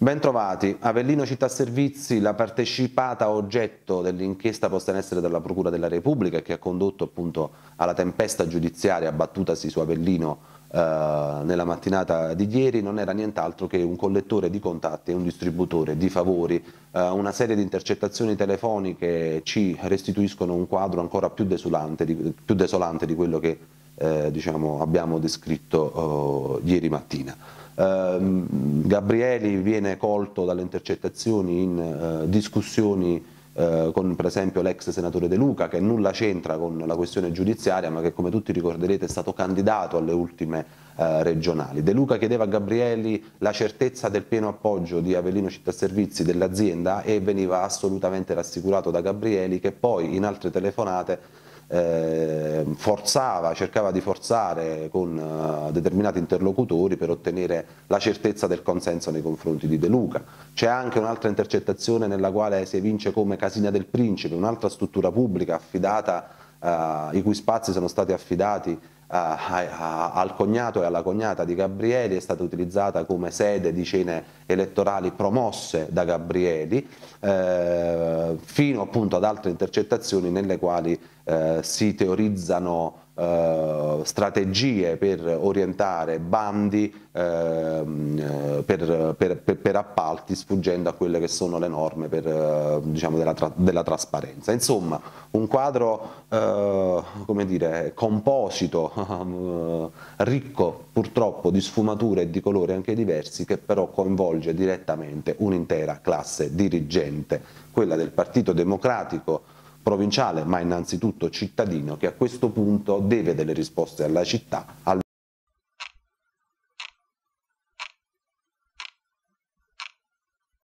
Bentrovati. Avellino Città Servizi, la partecipata oggetto dell'inchiesta posta in essere dalla Procura della Repubblica che ha condotto appunto alla tempesta giudiziaria abbattutasi su Avellino eh, nella mattinata di ieri non era nient'altro che un collettore di contatti e un distributore di favori. Eh, una serie di intercettazioni telefoniche ci restituiscono un quadro ancora più desolante di, più desolante di quello che eh, diciamo, abbiamo descritto oh, ieri mattina. Ehm, Gabrieli viene colto dalle intercettazioni in eh, discussioni eh, con per esempio l'ex senatore De Luca che nulla c'entra con la questione giudiziaria ma che come tutti ricorderete è stato candidato alle ultime eh, regionali. De Luca chiedeva a Gabrielli la certezza del pieno appoggio di Avellino Città Servizi dell'azienda e veniva assolutamente rassicurato da Gabrielli che poi in altre telefonate eh, forzava, cercava di forzare con eh, determinati interlocutori per ottenere la certezza del consenso nei confronti di De Luca. C'è anche un'altra intercettazione nella quale si evince come Casina del Principe, un'altra struttura pubblica affidata, eh, i cui spazi sono stati affidati al cognato e alla cognata di Gabrieli, è stata utilizzata come sede di cene elettorali promosse da Gabrieli, eh, fino appunto ad altre intercettazioni nelle quali eh, si teorizzano eh, strategie per orientare bandi ehm, eh, per, per, per, per, appalti sfuggendo a quelle che sono le norme eh, diciamo, della, della, trasparenza. Insomma, un quadro come dire, composito, ricco purtroppo di sfumature e di colori anche diversi, che però coinvolge direttamente un'intera classe dirigente, quella del Partito Democratico provinciale, ma innanzitutto cittadino, che a questo punto deve delle risposte alla città.